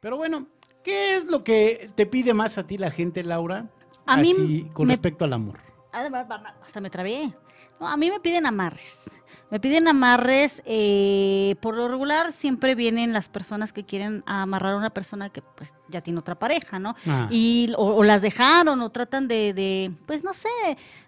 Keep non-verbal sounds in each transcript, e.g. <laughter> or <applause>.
Pero bueno, ¿qué es lo que te pide más a ti la gente, Laura? A Así, con respecto al amor. Ah, hasta me trabé. a mí me piden amarres. Me piden amarres. Eh, por lo regular siempre vienen las personas que quieren amarrar a una persona que pues ya tiene otra pareja, ¿no? Ah. Y o, las dejaron o tratan de, pues no sé,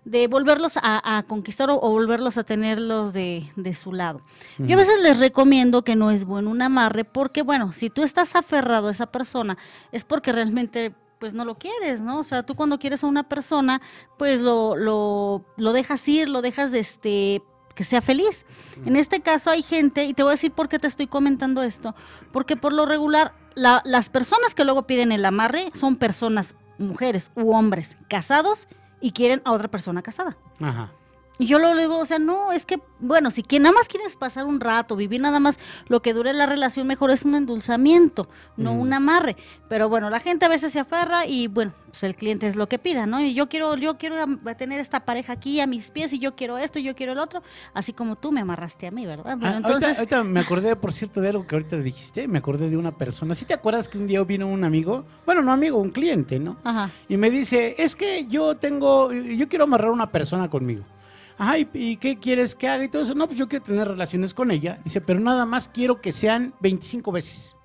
de volverlos a, conquistar o, volverlos a tenerlos de, su lado. Yo a veces les recomiendo que no es bueno un amarre porque, bueno, si tú estás aferrado a esa persona es porque realmente pues no lo quieres, ¿no? O sea, tú cuando quieres a una persona, pues lo, lo dejas ir, lo dejas de este, que sea feliz. En este caso hay gente, y te voy a decir por qué te estoy comentando esto, porque por lo regular las personas que luego piden el amarre son personas, mujeres u hombres casados y quieren a otra persona casada. Ajá. Y yo lo digo, o sea, no, es que, bueno, si quien nada más quieres pasar un rato, vivir nada más lo que dure la relación, mejor es un endulzamiento, no mm. un amarre. Pero bueno, la gente a veces se aferra y bueno, pues el cliente es lo que pida, ¿no? Y yo quiero, yo quiero tener esta pareja aquí a mis pies y yo quiero esto y yo quiero el otro, así como tú me amarraste a mí, ¿verdad? Ah, entonces... Ahorita, me acordé, por cierto, de algo que ahorita dijiste, me acordé de una persona. ¿Sí te acuerdas que un día vino un amigo? Bueno, no amigo, un cliente, ¿no? Ajá. Y me dice, es que yo tengo, yo quiero amarrar a una persona conmigo ay, ¿y, qué quieres que haga? Y todo eso, no, pues yo quiero tener relaciones con ella. Dice, pero nada más quiero que sean 25 veces.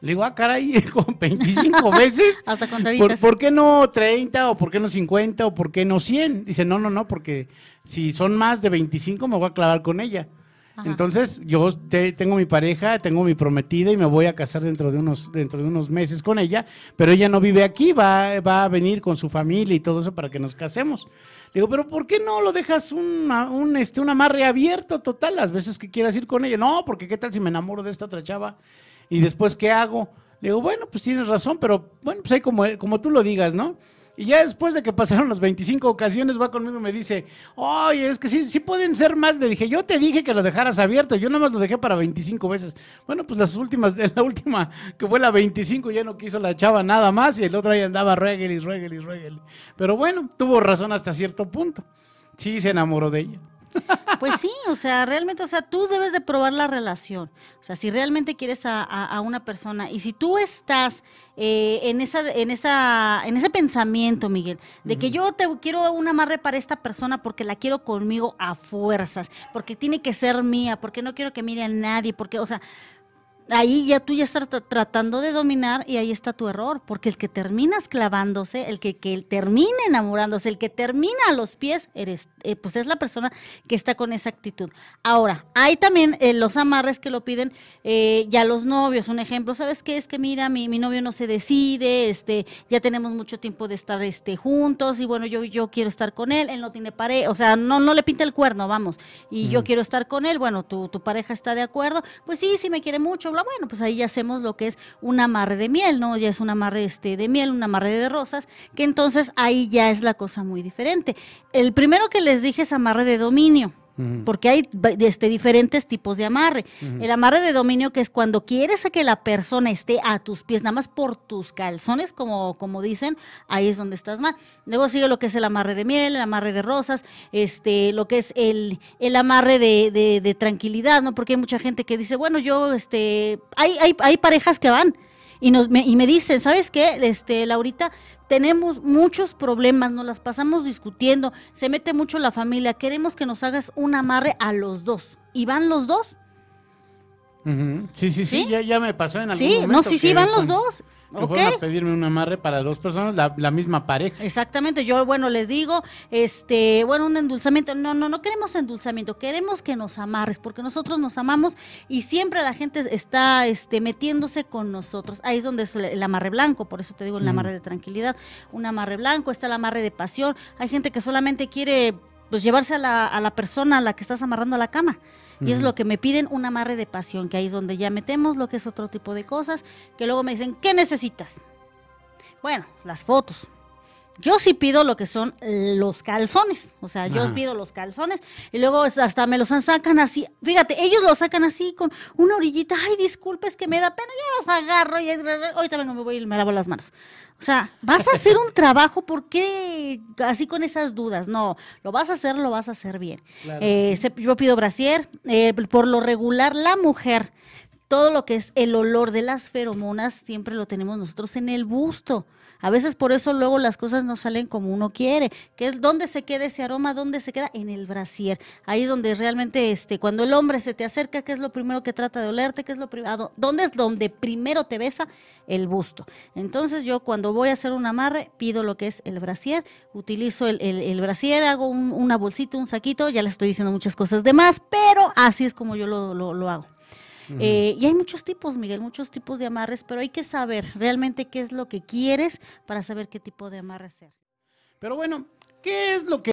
Le digo, ah, caray, <laughs> con 25 <laughs> veces. Hasta ¿Por, ¿Por qué no 30 o por qué no 50 o por qué no 100? Dice, no, no, no, porque si son más de 25 me voy a clavar con ella. Entonces, yo tengo mi pareja, tengo mi prometida y me voy a casar dentro de unos, dentro de unos meses con ella, pero ella no vive aquí, va, va a venir con su familia y todo eso para que nos casemos. Le digo, pero ¿por qué no lo dejas un, este, un amarre abierto total las veces que quieras ir con ella? No, porque ¿qué tal si me enamoro de esta otra chava? ¿Y después qué hago? Le digo, bueno, pues tienes razón, pero bueno, pues ahí como, como tú lo digas, ¿no? Y ya después de que pasaron las 25 ocasiones, va conmigo y me dice, oye, es que sí, sí pueden ser más. Le dije, yo te dije que lo dejaras abierto, yo más lo dejé para 25 veces. Bueno, pues las últimas, <laughs> la última que fue la 25 ya no quiso la chava nada más y el otro ahí andaba rueguele y rueguele y Pero bueno, tuvo razón hasta cierto punto. Sí, se enamoró de ella. Pues sí, o sea, realmente, o sea, tú debes de probar la relación. O sea, si realmente quieres a, una persona y si tú estás eh, en, esa, en, esa, en ese pensamiento, Miguel, de que yo te quiero una amarre para esta persona porque la quiero conmigo a fuerzas, porque tiene que ser mía, porque no quiero que mire a nadie, porque, o sea, ahí ya tú ya estás tratando de dominar y ahí está tu error, porque el que terminas clavándose, el que, que termina enamorándose, el que termina a los pies, eres, eh, pues es la persona que está con esa actitud. Ahora, hay también eh, los amarres que lo piden eh, ya los novios, un ejemplo, ¿sabes qué? Es que mira, mi, mi, novio no se decide, este, ya tenemos mucho tiempo de estar este, juntos y bueno, yo, yo quiero estar con él, él no tiene pareja, o sea, no, no le pinta el cuerno, vamos, y yo mm. quiero estar con él, bueno, tu, tu pareja está de acuerdo, pues sí, sí me quiere mucho, bueno, pues ahí ya hacemos lo que es un amarre de miel, ¿no? Ya es un amarre este, de miel, un amarre de rosas, que entonces ahí ya es la cosa muy diferente. El primero que les dije es amarre de dominio. Porque hay este, diferentes tipos de amarre. El amarre de dominio, que es cuando quieres a que la persona esté a tus pies, nada más por tus calzones, como, como dicen, ahí es donde estás mal. Luego sigue lo que es el amarre de miel, el amarre de rosas, este, lo que es el, el amarre de, de, de tranquilidad, ¿no? Porque hay mucha gente que dice, bueno, yo, este, hay, hay, hay parejas que van y, nos, me, y me dicen, ¿sabes qué? Este, Laurita, tenemos muchos problemas, nos las pasamos discutiendo, se mete mucho la familia, queremos que nos hagas un amarre a los dos. Y van los dos. Sí, sí, sí, Ya, me pasó en algún momento. Sí, no, sí, sí, van los dos. Okay. Fueron a pedirme un amarre para dos personas, la, misma pareja. Exactamente, yo bueno, les digo, este, bueno, un endulzamiento, no, no, no queremos endulzamiento, queremos que nos amarres, porque nosotros nos amamos y siempre la gente está este, metiéndose con nosotros. Ahí es donde es el amarre blanco, por eso te digo el amarre mm. de tranquilidad, un amarre blanco, está el amarre de pasión. Hay gente que solamente quiere pues llevarse a la, persona a la que estás amarrando a la cama. Y es lo que me piden, un amarre de pasión, que ahí es donde ya metemos lo que es otro tipo de cosas, que luego me dicen, ¿qué necesitas? Bueno, las fotos. Yo sí pido lo que son los calzones, o sea, yo pido los calzones y luego hasta me los sacan así. Fíjate, ellos los sacan así con una orillita. Ay, disculpes es que me da pena, yo los agarro y ahorita vengo, me voy y me lavo las manos. O sea, vas a hacer un trabajo, ¿por qué así con esas dudas? No, lo vas a hacer, lo vas a hacer bien. Eh, yo pido brasier, eh, por lo regular la mujer todo lo que es el olor de las feromonas siempre lo tenemos nosotros en el busto. A veces por eso luego las cosas no salen como uno quiere. que es dónde se queda ese aroma? ¿Dónde se queda? En el brasier. Ahí es donde realmente, este, cuando el hombre se te acerca, ¿qué es lo primero que trata de olerte? ¿Qué es lo privado? ¿Dónde es donde primero te besa? El busto. Entonces yo cuando voy a hacer un amarre, pido lo que es el brasier, utilizo el, brasier, hago una bolsita, un saquito, ya les estoy diciendo muchas cosas de más, pero así es como yo lo hago. Eh, y hay muchos tipos, Miguel, muchos tipos de amarres, pero hay que saber realmente qué es lo que quieres para saber qué tipo de amarre hacer. Pero bueno, ¿qué es lo que